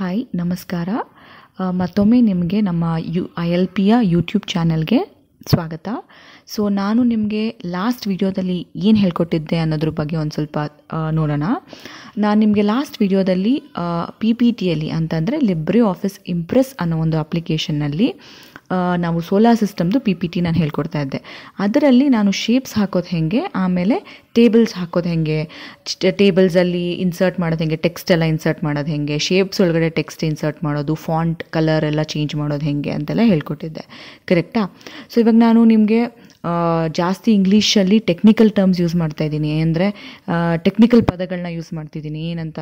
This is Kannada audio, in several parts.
ಹಾಯ್ ನಮಸ್ಕಾರ ಮತ್ತೊಮ್ಮೆ ನಿಮಗೆ ನಮ್ಮ ಯು ಐ ಎಲ್ ಪಿಯ ಯೂಟ್ಯೂಬ್ ಚಾನಲ್ಗೆ ಸ್ವಾಗತ ಸೊ ನಾನು ನಿಮಗೆ ಲಾಸ್ಟ್ ವಿಡಿಯೋದಲ್ಲಿ ಏನು ಹೇಳ್ಕೊಟ್ಟಿದ್ದೆ ಅನ್ನೋದ್ರ ಬಗ್ಗೆ ಒಂದು ಸ್ವಲ್ಪ ನೋಡೋಣ ನಾನು ನಿಮಗೆ ಲಾಸ್ಟ್ ವಿಡಿಯೋದಲ್ಲಿ ಪಿ ಪಿ ಟಿಯಲ್ಲಿ ಅಂತಂದರೆ ಲಿಬ್ರಿ ಆಫೀಸ್ ಇಂಪ್ರೆಸ್ ಅನ್ನೋ ಒಂದು ಅಪ್ಲಿಕೇಶನ್ನಲ್ಲಿ ನಾವು ಸೋಲಾರ್ ಸಿಸ್ಟಮ್ದು ಪಿ ಪಿ ಟಿ ನಾನು ಹೇಳ್ಕೊಡ್ತಾ ಇದ್ದೆ ಅದರಲ್ಲಿ ನಾನು ಶೇಪ್ಸ್ ಹಾಕೋದು ಹೇಗೆ ಆಮೇಲೆ ಟೇಬಲ್ಸ್ ಹಾಕೋದು ಹೇಗೆ ಟೇಬಲ್ಸಲ್ಲಿ ಇನ್ಸರ್ಟ್ ಮಾಡೋದು ಹೆಂಗೆ ಟೆಕ್ಸ್ಟ್ ಎಲ್ಲ ಇನ್ಸರ್ಟ್ ಮಾಡೋದು ಹೆಂಗೆ ಶೇಪ್ಸ್ ಒಳಗಡೆ ಟೆಕ್ಸ್ಟ್ ಇನ್ಸರ್ಟ್ ಮಾಡೋದು ಫಾಂಟ್ ಕಲರ್ ಎಲ್ಲ ಚೇಂಜ್ ಮಾಡೋದು ಹೇಗೆ ಅಂತೆಲ್ಲ ಹೇಳ್ಕೊಟ್ಟಿದ್ದೆ ಕರೆಕ್ಟಾ ಸೊ ಇವಾಗ ನಾನು ನಿಮಗೆ ಜಾಸ್ತಿ ಇಂಗ್ಲೀಷಲ್ಲಿ ಟೆಕ್ನಿಕಲ್ ಟರ್ಮ್ಸ್ ಯೂಸ್ ಮಾಡ್ತಾ ಇದ್ದೀನಿ ಅಂದರೆ ಟೆಕ್ನಿಕಲ್ ಪದಗಳನ್ನ ಯೂಸ್ ಮಾಡ್ತಿದ್ದೀನಿ ಏನಂತ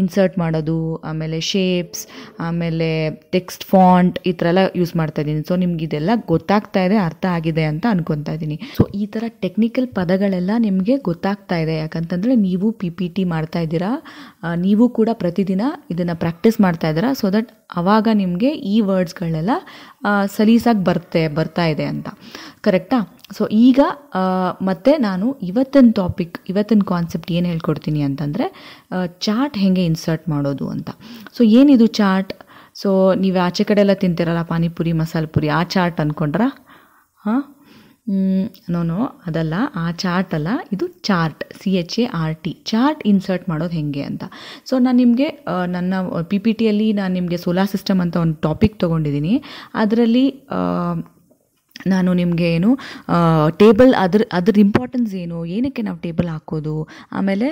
ಇನ್ಸರ್ಟ್ ಮಾಡೋದು ಆಮೇಲೆ ಶೇಪ್ಸ್ ಆಮೇಲೆ ಟೆಕ್ಸ್ಟ್ ಫಾಂಟ್ ಈ ಥರ ಎಲ್ಲ ಯೂಸ್ ಮಾಡ್ತಾ ಇದ್ದೀನಿ ಸೊ ನಿಮ್ಗೆ ಇದೆಲ್ಲ ಗೊತ್ತಾಗ್ತಾ ಇದೆ ಅರ್ಥ ಆಗಿದೆ ಅಂತ ಅನ್ಕೊತಾ ಇದ್ದೀನಿ ಸೊ ಈ ಥರ ಟೆಕ್ನಿಕಲ್ ಪದಗಳೆಲ್ಲ ನಿಮಗೆ ಗೊತ್ತಾಗ್ತಾ ಇದೆ ಯಾಕಂತಂದರೆ ನೀವು ಪಿ ಪಿ ಟಿ ಮಾಡ್ತಾ ಇದ್ದೀರಾ ನೀವು ಕೂಡ ಪ್ರತಿದಿನ ಇದನ್ನು ಪ್ರಾಕ್ಟೀಸ್ ಮಾಡ್ತಾ ಇದ್ದೀರಾ ಸೊ ದಟ್ ಆವಾಗ ನಿಮಗೆ ಈ ವರ್ಡ್ಸ್ಗಳೆಲ್ಲ ಸಲೀಸಾಗಿ ಬರ್ತೆ ಬರ್ತಾ ಇದೆ ಅಂತ ಕರೆಕ್ಟ್ ಸೊ ಈಗ ಮತ್ತೆ ನಾನು ಇವತ್ತಿನ ಟಾಪಿಕ್ ಇವತ್ತಿನ ಕಾನ್ಸೆಪ್ಟ್ ಏನು ಹೇಳ್ಕೊಡ್ತೀನಿ ಅಂತಂದರೆ ಚಾಟ್ ಹೇಗೆ ಇನ್ಸರ್ಟ್ ಮಾಡೋದು ಅಂತ ಸೊ ಏನಿದು ಚಾಟ್ ಸೊ ನೀವು ಆಚೆ ಕಡೆ ಎಲ್ಲ ತಿಂತೀರಲ್ಲ ಪಾನಿಪುರಿ ಮಸಾಲೆ ಪುರಿ ಆ ಚಾಟ್ ಅಂದ್ಕೊಂಡ್ರಾ ಹಾಂ ನೋನೋ ಅದಲ್ಲ ಆ ಚಾರ್ಟ್ ಅಲ್ಲ ಇದು chart C H A R T chart insert ಮಾಡೋದು ಹೇಗೆ ಅಂತ ಸೊ ನಾನು ನಿಮಗೆ ನನ್ನ ಪಿ ಪಿ ಟಿಯಲ್ಲಿ ನಾನು ನಿಮಗೆ ಸೋಲಾರ್ ಸಿಸ್ಟಮ್ ಅಂತ ಒಂದು ಟಾಪಿಕ್ ತೊಗೊಂಡಿದ್ದೀನಿ ಅದರಲ್ಲಿ ನಾನು ನಿಮಗೆ ಏನು ಟೇಬಲ್ ಅದ್ರ ಅದ್ರ ಇಂಪಾರ್ಟೆನ್ಸ್ ಏನು ಏನಕ್ಕೆ ನಾವು ಟೇಬಲ್ ಹಾಕೋದು ಆಮೇಲೆ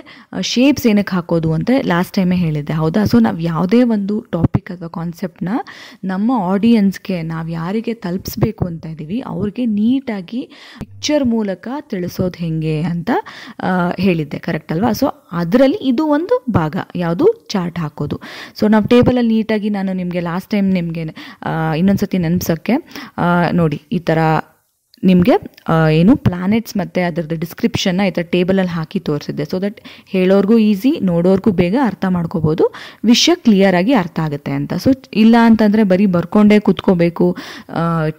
ಶೇಪ್ಸ್ ಏನಕ್ಕೆ ಹಾಕೋದು ಅಂತ ಲಾಸ್ಟ್ ಟೈಮೇ ಹೇಳಿದ್ದೆ ಹೌದಾ ಸೊ ನಾವು ಯಾವುದೇ ಒಂದು ಟಾಪಿಕ್ ಅಥವಾ ಕಾನ್ಸೆಪ್ಟನ್ನ ನಮ್ಮ ಆಡಿಯನ್ಸ್ಗೆ ನಾವು ಯಾರಿಗೆ ತಲುಪಿಸ್ಬೇಕು ಅಂತ ಇದ್ದೀವಿ ಅವ್ರಿಗೆ ನೀಟಾಗಿ ಪಿಕ್ಚರ್ ಮೂಲಕ ತಿಳಿಸೋದು ಹೇಗೆ ಅಂತ ಹೇಳಿದ್ದೆ ಕರೆಕ್ಟ್ ಅಲ್ವಾ ಸೊ ಅದರಲ್ಲಿ ಇದು ಒಂದು ಭಾಗ ಯಾವುದು ಚಾರ್ಟ್ ಹಾಕೋದು ಸೊ ನಾವು ಟೇಬಲಲ್ಲಿ ನೀಟಾಗಿ ನಾನು ನಿಮಗೆ ಲಾಸ್ಟ್ ಟೈಮ್ ನಿಮಗೆ ಇನ್ನೊಂದು ಸತಿ ನೆನಪಿಸೋಕ್ಕೆ ನೋಡಿ ಈ ಥರ ನಿಮಗೆ ಏನು ಪ್ಲಾನೆಟ್ಸ್ ಮತ್ತು ಅದರದ್ದು ಡಿಸ್ಕ್ರಿಪ್ಷನ್ನ ಈ ಥರ ಟೇಬಲಲ್ಲಿ ಹಾಕಿ ತೋರಿಸಿದ್ದೆ ಸೊ ದಟ್ ಹೇಳೋರ್ಗೂ ಈಸಿ ನೋಡೋರ್ಗೂ ಬೇಗ ಅರ್ಥ ಮಾಡ್ಕೋಬೋದು ವಿಷಯ ಕ್ಲಿಯರಾಗಿ ಅರ್ಥ ಆಗುತ್ತೆ ಅಂತ ಸೊ ಇಲ್ಲ ಅಂತಂದರೆ ಬರೀ ಬರ್ಕೊಂಡೇ ಕೂತ್ಕೋಬೇಕು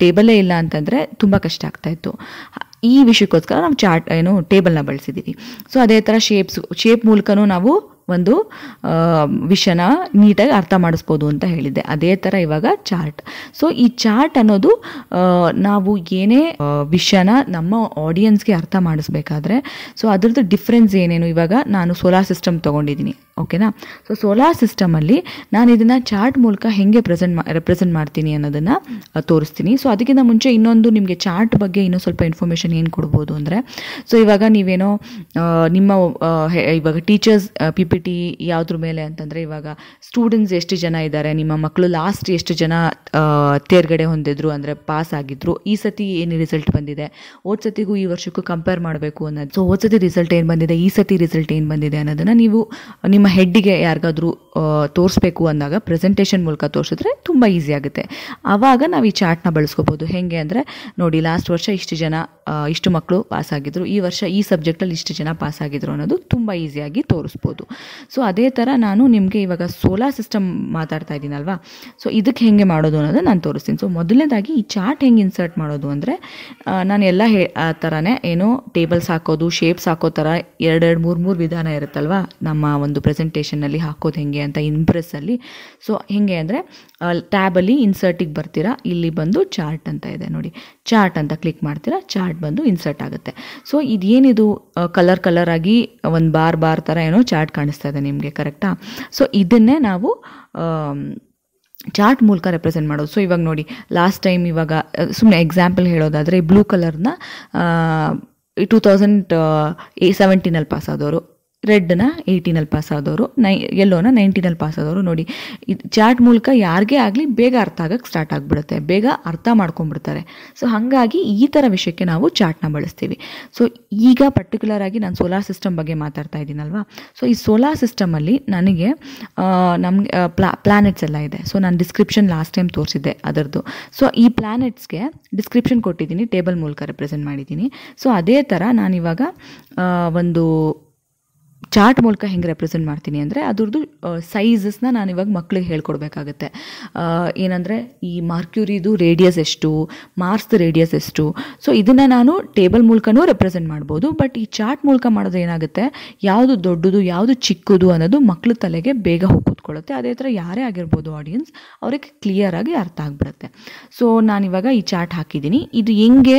ಟೇಬಲೇ ಇಲ್ಲ ಅಂತಂದರೆ ತುಂಬ ಕಷ್ಟ ಆಗ್ತಾಯಿತ್ತು ಈ ವಿಷಯಕ್ಕೋಸ್ಕರ ನಾವು ಚಾರ್ಟ್ ಏನು ಟೇಬಲ್ನ ಬಳಸಿದ್ದೀವಿ ಸೊ ಅದೇ ಥರ ಶೇಪ್ಸ್ ಶೇಪ್ ಮೂಲಕನೂ ನಾವು ಒಂದು ವಿಷನ ನೀಟಾಗಿ ಅರ್ಥ ಮಾಡಿಸ್ಬೋದು ಅಂತ ಹೇಳಿದ್ದೆ ಅದೇ ಥರ ಇವಾಗ ಚಾರ್ಟ್ ಸೊ ಈ ಚಾರ್ಟ್ ಅನ್ನೋದು ನಾವು ಏನೇ ವಿಷಯನ ನಮ್ಮ ಆಡಿಯನ್ಸ್ಗೆ ಅರ್ಥ ಮಾಡಿಸ್ಬೇಕಾದ್ರೆ ಸೊ ಅದರದ್ದು ಡಿಫ್ರೆನ್ಸ್ ಏನೇನು ಇವಾಗ ನಾನು ಸೋಲಾರ್ ಸಿಸ್ಟಮ್ ತೊಗೊಂಡಿದ್ದೀನಿ ಓಕೆನಾ ಸೊ ಸೋಲಾರ್ ಸಿಸ್ಟಮಲ್ಲಿ ನಾನು ಇದನ್ನು ಚಾರ್ಟ್ ಮೂಲಕ ಹೆಂಗೆ ಪ್ರೆಸೆಂಟ್ ಮಾ ರೆಪ್ರೆಸೆಂಟ್ ಮಾಡ್ತೀನಿ ಅನ್ನೋದನ್ನು ತೋರಿಸ್ತೀನಿ ಸೊ ಅದಕ್ಕಿಂತ ಮುಂಚೆ ಇನ್ನೊಂದು ನಿಮಗೆ ಚಾರ್ಟ್ ಬಗ್ಗೆ ಇನ್ನೂ ಸ್ವಲ್ಪ ಇನ್ಫಾರ್ಮೇಷನ್ ಏನು ಕೊಡ್ಬೋದು ಅಂದರೆ ಸೊ ಇವಾಗ ನೀವೇನೋ ನಿಮ್ಮ ಇವಾಗ ಟೀಚರ್ಸ್ ಪೀಪಲ್ ಪಿಟಿ ಯಾವುದ್ರ ಮೇಲೆ ಅಂತಂದರೆ ಇವಾಗ ಸ್ಟೂಡೆಂಟ್ಸ್ ಎಷ್ಟು ಜನ ಇದ್ದಾರೆ ನಿಮ್ಮ ಮಕ್ಕಳು ಲಾಸ್ಟ್ ಎಷ್ಟು ಜನ ತೇರ್ಗಡೆ ಹೊಂದಿದ್ರು ಅಂದರೆ ಪಾಸ್ ಆಗಿದ್ರು ಈ ಸತಿ ಏನು ರಿಸಲ್ಟ್ ಬಂದಿದೆ ಹೋದ ಸತಿಗೂ ಈ ವರ್ಷಕ್ಕೂ ಕಂಪೇರ್ ಮಾಡಬೇಕು ಅನ್ನೋದು ಸೊ ಹೋದ ಸತಿ ರಿಸಲ್ಟ್ ಏನು ಬಂದಿದೆ ಈ ಸತಿ ರಿಸಲ್ಟ್ ಏನು ಬಂದಿದೆ ಅನ್ನೋದನ್ನು ನೀವು ನಿಮ್ಮ ಹೆಡ್ಡಿಗೆ ಯಾರಿಗಾದರೂ ತೋರಿಸ್ಬೇಕು ಅಂದಾಗ ಪ್ರೆಸೆಂಟೇಷನ್ ಮೂಲಕ ತೋರಿಸಿದ್ರೆ ತುಂಬ ಈಸಿ ಆಗುತ್ತೆ ಆವಾಗ ನಾವು ಈ ಚಾರ್ಟ್ನ ಬಳಸ್ಕೋಬೋದು ಹೇಗೆ ಅಂದರೆ ನೋಡಿ ಲಾಸ್ಟ್ ವರ್ಷ ಇಷ್ಟು ಜನ ಇಷ್ಟು ಮಕ್ಕಳು ಪಾಸ್ ಆಗಿದ್ರು ಈ ವರ್ಷ ಈ ಸಬ್ಜೆಕ್ಟಲ್ಲಿ ಇಷ್ಟು ಜನ ಪಾಸ್ ಆಗಿದ್ರು ಅನ್ನೋದು ತುಂಬ ಈಸಿಯಾಗಿ ತೋರಿಸ್ಬೋದು ಸೊ ಅದೇ ಥರ ನಾನು ನಿಮಗೆ ಇವಾಗ ಸೋಲಾರ್ ಸಿಸ್ಟಮ್ ಮಾತಾಡ್ತಾ ಇದ್ದೀನಲ್ವಾ ಸೊ ಇದಕ್ಕೆ ಹೇಗೆ ಮಾಡೋದು ಅನ್ನೋದು ನಾನು ತೋರಿಸ್ತೀನಿ ಸೊ ಮೊದಲನೇದಾಗಿ ಈ ಚಾರ್ಟ್ ಹೆಂಗೆ ಇನ್ಸರ್ಟ್ ಮಾಡೋದು ಅಂದರೆ ನಾನು ಎಲ್ಲ ಹೇ ಆ ಥರನೇ ಏನೋ ಟೇಬಲ್ಸ್ ಹಾಕೋದು ಶೇಪ್ಸ್ ಹಾಕೋ ಥರ ಎರಡೆರಡು ಮೂರು ಮೂರು ವಿಧಾನ ಇರುತ್ತಲ್ವ ನಮ್ಮ ಒಂದು ಪ್ರೆಸೆಂಟೇಷನಲ್ಲಿ ಹಾಕೋದು ಹೇಗೆ ಅಂತ ಇಂಪ್ರೆಸ್ಸಲ್ಲಿ ಸೊ ಹೇಗೆ ಅಂದರೆ ಟ್ಯಾಬಲ್ಲಿ ಇನ್ಸರ್ಟಿಗೆ ಬರ್ತೀರಾ ಇಲ್ಲಿ ಬಂದು ಚಾರ್ಟ್ ಅಂತ ಇದೆ ನೋಡಿ ಚಾರ್ಟ್ ಅಂತ ಕ್ಲಿಕ್ ಮಾಡ್ತೀರಾ ಚಾರ್ಟ್ ಬಂದು ಇನ್ಸರ್ಟ್ ಆಗುತ್ತೆ ಸೊ ಇದೇನಿದು ಕಲರ್ ಕಲರ್ ಆಗಿ ಒಂದು ಬಾರ್ ಬಾರ್ ಥರ ಏನೋ ಚಾರ್ಟ್ ಕಾಣಿಸ್ತಾ ಇದೆ ನಿಮಗೆ ಕರೆಕ್ಟಾ ಸೊ ಇದನ್ನೇ ನಾವು ಚಾರ್ಟ್ ಮೂಲಕ ರೆಪ್ರೆಸೆಂಟ್ ಮಾಡೋದು ಸೊ ಇವಾಗ ನೋಡಿ ಲಾಸ್ಟ್ ಟೈಮ್ ಇವಾಗ ಸುಮ್ಮನೆ ಎಕ್ಸಾಂಪಲ್ ಹೇಳೋದಾದರೆ ಬ್ಲೂ ಕಲರ್ನ ಟೂ ತೌಸಂಡ್ ಸೆವೆಂಟೀನಲ್ಲಿ ಪಾಸ್ ಆದವರು ರೆಡ್ನ ಏಯ್ಟೀನಲ್ಲಿ ಪಾಸ್ ಆದವರು ನೈ ಎಲ್ಲೋನ ನೈನ್ಟೀನಲ್ಲಿ ಪಾಸ್ ಆದವರು ನೋಡಿ ಇದು ಚಾಟ್ ಮೂಲಕ ಯಾರಿಗೇ ಆಗಲಿ ಬೇಗ ಅರ್ಥ ಆಗೋಕ್ಕೆ ಸ್ಟಾರ್ಟ್ ಆಗಿಬಿಡುತ್ತೆ ಬೇಗ ಅರ್ಥ ಮಾಡ್ಕೊಂಡ್ಬಿಡ್ತಾರೆ ಸೊ ಹಾಗಾಗಿ ಈ ಥರ ವಿಷಯಕ್ಕೆ ನಾವು ಚಾಟ್ನ ಬಳಸ್ತೀವಿ ಸೊ ಈಗ ಪರ್ಟಿಕ್ಯುಲರ್ ಆಗಿ ನಾನು ಸೋಲಾರ್ ಸಿಸ್ಟಮ್ ಬಗ್ಗೆ ಮಾತಾಡ್ತಾ ಇದ್ದೀನಲ್ವಾ ಸೊ ಈ ಸೋಲಾರ್ ಸಿಸ್ಟಮಲ್ಲಿ ನನಗೆ ನಮಗೆ ಪ್ಲಾ ಪ್ಲಾನೆಟ್ಸ್ ಎಲ್ಲ ಇದೆ ಸೊ ನಾನು ಡಿಸ್ಕ್ರಿಪ್ಷನ್ ಲಾಸ್ಟ್ ಟೈಮ್ ತೋರಿಸಿದ್ದೆ ಅದರದ್ದು ಸೊ ಈ ಪ್ಲ್ಯಾನೆಟ್ಸ್ಗೆ ಡಿಸ್ಕ್ರಿಪ್ಷನ್ ಕೊಟ್ಟಿದ್ದೀನಿ ಟೇಬಲ್ ಮೂಲಕ ರೆಪ್ರೆಸೆಂಟ್ ಮಾಡಿದ್ದೀನಿ ಸೊ ಅದೇ ಥರ ನಾನಿವಾಗ ಒಂದು ಚಾರ್ಟ್ ಮೂಲಕ ಹೆಂಗೆ ರೆಪ್ರೆಸೆಂಟ್ ಮಾಡ್ತೀನಿ ಅಂದರೆ ಅದ್ರದ್ದು ಸೈಜಸ್ನ ನಾನು ಇವಾಗ ಮಕ್ಳಿಗೆ ಹೇಳ್ಕೊಡ್ಬೇಕಾಗತ್ತೆ ಏನಂದರೆ ಈ ಮಾರ್ಕ್ಯೂರಿದು ರೇಡಿಯಸ್ ಎಷ್ಟು ಮಾರ್ಸ್ದು ರೇಡಿಯಸ್ ಎಷ್ಟು ಸೊ ಇದನ್ನು ನಾನು ಟೇಬಲ್ ಮೂಲಕನೂ ರೆಪ್ರೆಸೆಂಟ್ ಮಾಡ್ಬೋದು ಬಟ್ ಈ ಚಾರ್ಟ್ ಮೂಲಕ ಮಾಡೋದು ಏನಾಗುತ್ತೆ ಯಾವುದು ದೊಡ್ಡದು ಯಾವುದು ಚಿಕ್ಕದು ಅನ್ನೋದು ಮಕ್ಳ ತಲೆಗೆ ಬೇಗ ಹೋಗುತ್ತೆ ಅದೇ ಥರ ಯಾರೇ ಆಗಿರ್ಬೋದು ಆಡಿಯನ್ಸ್ ಅವ್ರಿಗೆ ಆಗಿ ಅರ್ಥ ಆಗ್ಬಿಡುತ್ತೆ ಸೊ ನಾನಿವಾಗ ಈ ಚಾರ್ಟ್ ಹಾಕಿದ್ದೀನಿ ಇದು ಹೆಂಗೆ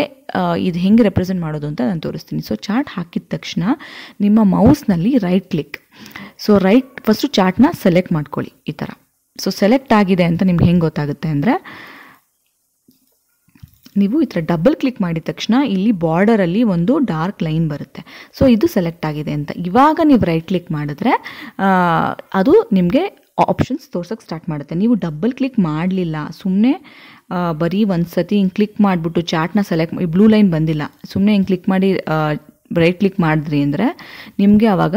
ಇದು ಹೆಂಗೆ ರೆಪ್ರೆಸೆಂಟ್ ಮಾಡೋದು ಅಂತ ನಾನು ತೋರಿಸ್ತೀನಿ ಸೊ ಚಾರ್ಟ್ ಹಾಕಿದ ತಕ್ಷಣ ನಿಮ್ಮ ಮೌಸ್ನಲ್ಲಿ right click so right first ಚಾರ್ಟ್ನ ಸೆಲೆಕ್ಟ್ ಮಾಡ್ಕೊಳ್ಳಿ ಈ ಥರ ಸೊ ಸೆಲೆಕ್ಟ್ ಆಗಿದೆ ಅಂತ ನಿಮ್ಗೆ ಹೆಂಗೆ ಗೊತ್ತಾಗುತ್ತೆ ಅಂದರೆ ನೀವು ಈ ಥರ ಡಬಲ್ ಕ್ಲಿಕ್ ಮಾಡಿದ ತಕ್ಷಣ ಇಲ್ಲಿ ಬಾರ್ಡರಲ್ಲಿ ಒಂದು ಡಾರ್ಕ್ ಲೈನ್ ಬರುತ್ತೆ ಸೊ ಇದು ಸೆಲೆಕ್ಟ್ ಆಗಿದೆ ಅಂತ ಇವಾಗ ನೀವು ರೈಟ್ ಕ್ಲಿಕ್ ಮಾಡಿದ್ರೆ ಅದು ನಿಮಗೆ ಆಪ್ಷನ್ಸ್ ತೋರ್ಸೋಕ್ಕೆ ಸ್ಟಾರ್ಟ್ ಮಾಡುತ್ತೆ ನೀವು ಡಬಲ್ ಕ್ಲಿಕ್ ಮಾಡಲಿಲ್ಲ ಸುಮ್ಮನೆ ಬರೀ ಒಂದು ಸತಿ ಹಿಂಗೆ ಕ್ಲಿಕ್ ಮಾಡಿಬಿಟ್ಟು ಚಾಟ್ನ ಸೆಲೆಕ್ಟ್ ಈ ಬ್ಲೂ ಲೈನ್ ಬಂದಿಲ್ಲ ಸುಮ್ಮನೆ ಹಿಂಗೆ ಕ್ಲಿಕ್ ಮಾಡಿ ರೈಟ್ ಕ್ಲಿಕ್ ಮಾಡಿದ್ರಿ ಅಂದರೆ ನಿಮಗೆ ಆವಾಗ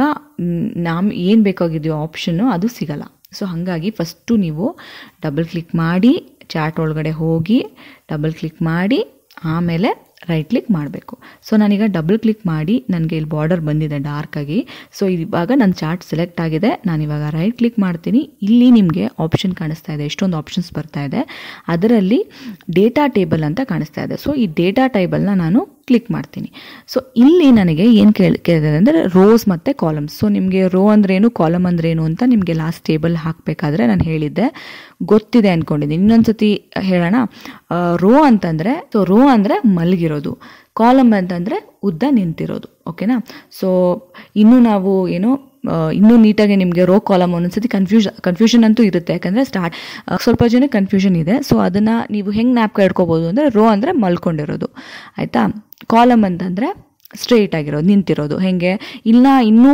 ನಮ್ಮ ಏನು ಬೇಕಾಗಿದೆಯೋ ಆಪ್ಷನ್ನು ಅದು ಸಿಗಲ್ಲ ಸೊ ಹಾಗಾಗಿ ಫಸ್ಟು ನೀವು ಡಬಲ್ ಕ್ಲಿಕ್ ಮಾಡಿ ಚಾಟ್ ಒಳಗಡೆ ಹೋಗಿ ಡಬಲ್ ಕ್ಲಿಕ್ ಮಾಡಿ ಆಮೇಲೆ ರೈಟ್ ಕ್ಲಿಕ್ ಮಾಡಬೇಕು ಸೊ ನಾನೀಗ ಡಬಲ್ ಕ್ಲಿಕ್ ಮಾಡಿ ನನಗೆ ಇಲ್ಲಿ ಬಾರ್ಡರ್ ಬಂದಿದೆ ಡಾರ್ಕಾಗಿ ಸೊ ಇವಾಗ ನನ್ನ ಚಾರ್ಟ್ ಸೆಲೆಕ್ಟ್ ಆಗಿದೆ ನಾನಿವಾಗ ರೈಟ್ ಕ್ಲಿಕ್ ಮಾಡ್ತೀನಿ ಇಲ್ಲಿ ನಿಮಗೆ ಆಪ್ಷನ್ ಕಾಣಿಸ್ತಾ ಇದೆ ಎಷ್ಟೊಂದು ಆಪ್ಷನ್ಸ್ ಬರ್ತಾ ಇದೆ ಅದರಲ್ಲಿ ಡೇಟಾ ಟೇಬಲ್ ಅಂತ ಕಾಣಿಸ್ತಾ ಇದೆ ಸೊ ಈ ಡೇಟಾ ಟೇಬಲ್ನ ನಾನು ಕ್ಲಿಕ್ ಮಾಡ್ತೀನಿ ಸೊ ಇಲ್ಲಿ ನನಗೆ ಏನು ಕೇಳಿ ಕೇಳಿದೆ ಅಂದರೆ ರೋಸ್ ಮತ್ತು ಕಾಲಮ್ಸ್ ಸೊ ನಿಮಗೆ ರೋ ಅಂದ್ರೇನು ಕಾಲಮ್ ಅಂದ್ರೇನು ಅಂತ ನಿಮಗೆ ಲಾಸ್ಟ್ ಟೇಬಲ್ ಹಾಕಬೇಕಾದ್ರೆ ನಾನು ಹೇಳಿದ್ದೆ ಗೊತ್ತಿದೆ ಅಂದ್ಕೊಂಡಿದ್ದೀನಿ ಇನ್ನೊಂದ್ಸತಿ ಹೇಳೋಣ ರೋ ಅಂತಂದರೆ ಸೊ ರೋ ಅಂದರೆ ಮಲಗಿರೋದು ಕಾಲಮ್ ಅಂತಂದರೆ ಉದ್ದ ನಿಂತಿರೋದು ಓಕೆನಾ ಸೊ ಇನ್ನೂ ನಾವು ಏನು ಇನ್ನೂ ನೀಟಾಗಿ ನಿಮಗೆ ರೋ ಕಾಲಮ್ ಒಂದೊಂದ್ಸತಿ ಕನ್ಫ್ಯೂಷ್ ಕನ್ಫ್ಯೂಷನ್ ಅಂತೂ ಇರುತ್ತೆ ಯಾಕಂದರೆ ಸ್ಟಾರ್ಟ್ ಸ್ವಲ್ಪ ಜನ ಕನ್ಫ್ಯೂಷನ್ ಇದೆ ಸೊ ಅದನ್ನು ನೀವು ಹೆಂಗೆ ನ್ಯಾಪ್ಕ ಇಡ್ಕೋಬೋದು ಅಂದರೆ ರೋ ಅಂದರೆ ಮಲ್ಕೊಂಡಿರೋದು ಆಯಿತಾ ಕಾಲಮ್ ಅಂತಂದರೆ ಸ್ಟ್ರೇಟ್ ಆಗಿರೋದು ನಿಂತಿರೋದು ಹೇಗೆ ಇಲ್ಲ ಇನ್ನೂ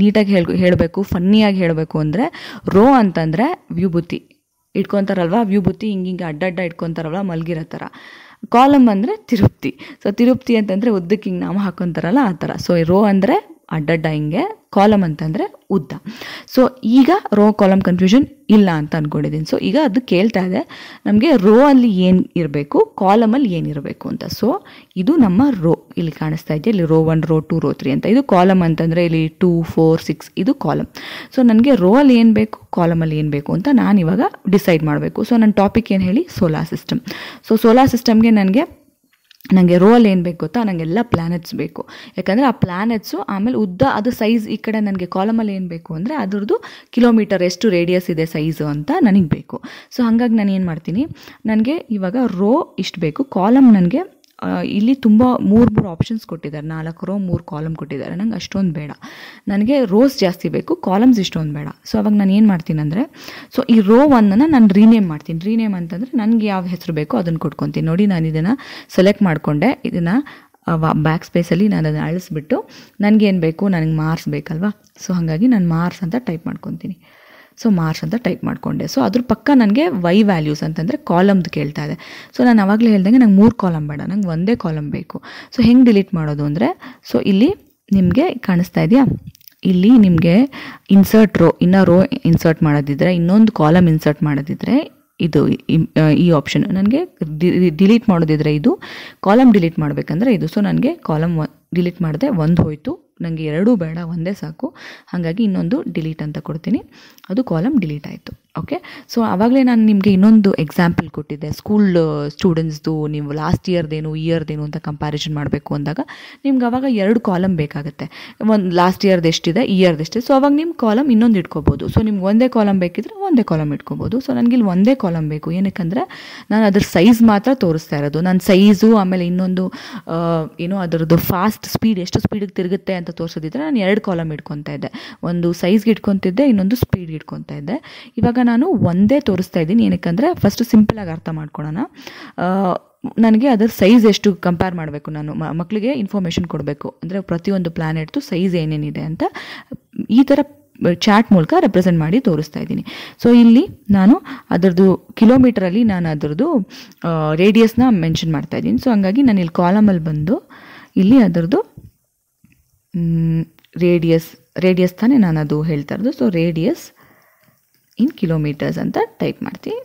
ನೀಟಾಗಿ ಹೇಳ ಹೇಳಬೇಕು ಫನ್ನಿಯಾಗಿ ಹೇಳಬೇಕು ಅಂದರೆ ರೋ ಅಂತಂದರೆ ವ್ಯೂಭೂತಿ ಇಟ್ಕೊತಾರಲ್ವ ವ್ಯೂಭೂತಿ ಹಿಂಗೆ ಹಿಂಗೆ ಅಡ್ಡಡ್ಡ ಇಟ್ಕೊತಾರಲ್ವ ಮಲಗಿರೋ ಥರ ಕಾಲಮ್ ಅಂದರೆ ತಿರುಪ್ತಿ ಸೊ ತಿರುಪ್ತಿ ಅಂತಂದರೆ ಉದ್ದಕ್ಕೆ ಹಿಂಗೆ ನಾಮ ಹಾಕೊತಾರಲ್ಲ ಆ ಥರ ಸೊ ರೋ ಅಂದರೆ ಅಡ್ಡಡ್ಡ ಹಿಂಗೆ ಕಾಲಮ್ ಅಂತಂದರೆ ಉದ್ದ ಸೊ ಈಗ ರೋ ಕಾಲಮ್ ಕನ್ಫ್ಯೂಷನ್ ಇಲ್ಲ ಅಂತ ಅಂದ್ಕೊಂಡಿದ್ದೀನಿ ಸೊ ಈಗ ಅದು ಕೇಳ್ತಾ ಇದೆ ನಮಗೆ ರೋ ಅಲ್ಲಿ ಏನು ಇರಬೇಕು ಕಾಲಮಲ್ಲಿ ಏನಿರಬೇಕು ಅಂತ ಸೊ ಇದು ನಮ್ಮ ರೋ ಇಲ್ಲಿ ಕಾಣಿಸ್ತಾ ಇದೆ ಇಲ್ಲಿ row one row two row three ಅಂತ ಇದು ಕಾಲಮ್ ಅಂತಂದರೆ ಇಲ್ಲಿ ಟೂ ಫೋರ್ ಸಿಕ್ಸ್ ಇದು ಕಾಲಮ್ ಸೊ ನನಗೆ ರೋ ಅಲ್ಲಿ ಏನು ಬೇಕು ಕಾಲಮಲ್ಲಿ ಏನು ಬೇಕು ಅಂತ ನಾನು ಇವಾಗ ಡಿಸೈಡ್ ಮಾಡಬೇಕು ಸೊ ನನ್ನ ಟಾಪಿಕ್ ಏನು ಹೇಳಿ ಸೋಲಾರ್ ಸಿಸ್ಟಮ್ ಸೊ ಸೋಲಾರ್ ಸಿಸ್ಟಮ್ಗೆ ನನಗೆ ನನಗೆ ರೋಲ್ ಏನು ಬೇಕು ಗೊತ್ತಾ ನನಗೆಲ್ಲ ಪ್ಲ್ಯಾನೆಟ್ಸ್ ಬೇಕು ಯಾಕಂದರೆ ಆ ಪ್ಲ್ಯಾನೆಟ್ಸು ಆಮೇಲೆ ಉದ್ದ ಅದು ಸೈಜ್ ಈ ಕಡೆ ನನಗೆ ಕಾಲಮಲ್ಲಿ ಏನು ಬೇಕು ಅಂದರೆ ಅದ್ರದ್ದು ಕಿಲೋಮೀಟರ್ ಎಷ್ಟು ರೇಡಿಯಸ್ ಇದೆ ಸೈಜು ಅಂತ ನನಗೆ ಬೇಕು ಸೊ ಹಾಗಾಗಿ ನಾನು ಏನು ಮಾಡ್ತೀನಿ ನನಗೆ ಇವಾಗ ರೋ ಇಷ್ಟು ಬೇಕು ಕಾಲಮ್ ನನಗೆ ಇಲ್ಲಿ ತುಂಬ ಮೂರು ಮೂರು ಆಪ್ಷನ್ಸ್ ಕೊಟ್ಟಿದ್ದಾರೆ ನಾಲ್ಕು ರೋ ಮೂರು ಕಾಲಮ್ ಕೊಟ್ಟಿದ್ದಾರೆ ನಂಗೆ ಅಷ್ಟೊಂದು ಬೇಡ ನನಗೆ ರೋಸ್ ಜಾಸ್ತಿ ಬೇಕು ಕಾಲಮ್ಸ್ ಇಷ್ಟೊಂದು ಬೇಡ ಸೊ ಅವಾಗ ನಾನು ಏನು ಮಾಡ್ತೀನಿ ಅಂದರೆ ಸೊ ಈ ರೋ ಒನ್ನನ್ನು ನಾನು ರೀನೇಮ್ ಮಾಡ್ತೀನಿ ರೀನೇಮ್ ಅಂತಂದರೆ ನನಗೆ ಯಾವ ಹೆಸರು ಬೇಕೋ ಅದನ್ನು ಕೊಟ್ಕೊತೀನಿ ನೋಡಿ ನಾನು ಇದನ್ನು ಸೆಲೆಕ್ಟ್ ಮಾಡಿಕೊಂಡೆ ಇದನ್ನು ಬ್ಯಾಕ್ ಸ್ಪೇಸಲ್ಲಿ ನಾನು ಅದನ್ನು ಅಳಿಸ್ಬಿಟ್ಟು ನನಗೇನು ಬೇಕು ನನಗೆ ಮಾರ್ಸ್ ಬೇಕಲ್ವಾ ಸೊ ಹಾಗಾಗಿ ನಾನು ಮಾರ್ಸ್ ಅಂತ ಟೈಪ್ ಮಾಡ್ಕೊತೀನಿ ಸೊ ಮಾರ್ಚ್ ಅಂತ ಟೈಪ್ ಮಾಡಿಕೊಂಡೆ ಸೊ ಅದ್ರ ಪಕ್ಕ ನನಗೆ ವೈ ವ್ಯಾಲ್ಯೂಸ್ ಅಂತಂದರೆ ಕಾಲಮ್ದು ಕೇಳ್ತಾ ಇದೆ ಸೊ ನಾನು ಆವಾಗಲೇ ಹೇಳ್ದಂಗೆ ನಂಗೆ ಮೂರು ಕಾಲಮ್ ಬೇಡ ನಂಗೆ ಒಂದೇ ಕಾಲಮ್ ಬೇಕು ಸೊ ಹೆಂಗೆ ಡಿಲೀಟ್ ಮಾಡೋದು ಅಂದರೆ ಸೊ ಇಲ್ಲಿ ನಿಮಗೆ ಕಾಣಿಸ್ತಾ ಇದೆಯಾ ಇಲ್ಲಿ ನಿಮಗೆ ಇನ್ಸರ್ಟ್ ರೋ ಇನ್ನ ರೋ ಇನ್ಸರ್ಟ್ ಮಾಡೋದಿದ್ರೆ ಇನ್ನೊಂದು ಕಾಲಮ್ ಇನ್ಸರ್ಟ್ ಮಾಡೋದಿದ್ರೆ ಇದು ಈ ಆಪ್ಷನ್ ನನಗೆ ಡಿಲೀಟ್ ಮಾಡೋದಿದ್ರೆ ಇದು ಕಾಲಮ್ ಡಿಲೀಟ್ ಮಾಡಬೇಕಂದ್ರೆ ಇದು ಸೊ ನನಗೆ ಕಾಲಮ್ ಡಿಲೀಟ್ ಮಾಡಿದೆ ಒಂದು ಹೋಯಿತು ನನಗೆ ಎರಡೂ ಬೇಡ ಒಂದೇ ಸಾಕು ಹಾಗಾಗಿ ಇನ್ನೊಂದು ಡಿಲೀಟ್ ಅಂತ ಕೊಡ್ತೀನಿ ಅದು ಕಾಲಮ್ ಡಿಲೀಟ್ ಆಯಿತು ಓಕೆ ಸೊ ಆವಾಗಲೇ ನಾನು ನಿಮಗೆ ಇನ್ನೊಂದು ಎಕ್ಸಾಂಪಲ್ ಕೊಟ್ಟಿದ್ದೆ ಸ್ಕೂಲ್ ಸ್ಟೂಡೆಂಟ್ಸ್ದು uh, ನೀವು ಲಾಸ್ಟ್ ಇಯರ್ದೇನು ಇಯರ್ದೇನು ಅಂತ ಕಂಪ್ಯಾರಿಸನ್ ಮಾಡಬೇಕು ಅಂದಾಗ ನಿಮ್ಗೆ ಅವಾಗ ಎರಡು ಕಾಲಮ್ ಬೇಕಾಗುತ್ತೆ ಒಂದು ಲಾಸ್ಟ್ ಇಯರ್ದು ಎಷ್ಟಿದೆ ಇಯರ್ದು ಎಷ್ಟಿದೆ ಸೊ ಅವಾಗ ನಿಮ್ಮ ಕಾಲಮ್ ಇನ್ನೊಂದು ಇಟ್ಕೋಬೋದು ಸೊ ನಿಮ್ಗೆ ಒಂದೇ ಕಾಲಮ್ ಬೇಕಿದ್ರೆ ಒಂದೇ ಕಾಲಮ್ ಇಟ್ಕೋಬೋದು ಸೊ ನನಗಿಲ್ಲಿ ಒಂದೇ ಕಾಲಮ್ ಬೇಕು ಏನಕ್ಕಂದರೆ ನಾನು ಅದ್ರ ಸೈಜ್ ಮಾತ್ರ ತೋರಿಸ್ತಾ ಇರೋದು ನನ್ನ ಸೈಜು ಆಮೇಲೆ ಇನ್ನೊಂದು uh, ಏನು ಅದರದ್ದು ಫಾಸ್ಟ್ ಸ್ಪೀಡ್ ಎಷ್ಟು ಸ್ಪೀಡಿಗೆ ತಿರುಗುತ್ತೆ ಅಂತ ತೋರಿಸೋದಿದ್ರೆ ನಾನು ಎರಡು ಕಾಲಮ್ ಇಟ್ಕೊತಾ ಇದ್ದೆ ಒಂದು ಸೈಜ್ಗೆ ಇಟ್ಕೊತಿದ್ದೆ ಇನ್ನೊಂದು ಸ್ಪೀಡ್ಗೆ ಇಟ್ಕೊತಾ ಇದ್ದೆ ಇವಾಗ ನಾನು ಒಂದೇ ತೋರಿಸ್ತಾ ಇದ್ದೀನಿ ಏನಕ್ಕೆ ಫಸ್ಟ್ ಸಿಂಪಲಾಗಿ ಅರ್ಥ ಮಾಡ್ಕೊಳ್ಳೋಣ ನನಗೆ ಅದರ ಸೈಜ್ ಎಷ್ಟು ಕಂಪೇರ್ ಮಾಡಬೇಕು ನಾನು ಮಕ್ಕಳಿಗೆ ಇನ್ಫಾರ್ಮೇಷನ್ ಕೊಡಬೇಕು ಅಂದರೆ ಪ್ರತಿಯೊಂದು ಪ್ಲ್ಯಾನೆಟ್ದು ಸೈಜ್ ಏನೇನಿದೆ ಅಂತ ಈ ಥರ ಚಾಟ್ ಮೂಲಕ ರೆಪ್ರೆಸೆಂಟ್ ಮಾಡಿ ತೋರಿಸ್ತಾ ಇದ್ದೀನಿ ಸೊ ಇಲ್ಲಿ ನಾನು ಅದರದ್ದು ಕಿಲೋಮೀಟರಲ್ಲಿ ನಾನು ಅದರದ್ದು ರೇಡಿಯಸ್ನ ಮೆನ್ಷನ್ ಮಾಡ್ತಾ ಇದ್ದೀನಿ ಸೊ ಹಂಗಾಗಿ ನಾನು ಇಲ್ಲಿ ಕಾಲಮಲ್ಲಿ ಬಂದು ಇಲ್ಲಿ ಅದರದ್ದು ರೇಡಿಯಸ್ ರೇಡಿಯಸ್ ತಾನೇ ನಾನು ಅದು ಹೇಳ್ತಾ ಇರೋದು ಸೊ ರೇಡಿಯಸ್ ಇನ್ ಕಿಲೋಮೀಟರ್ಸ್ ಅಂತ ಟೈಪ್ ಮಾಡ್ತೀನಿ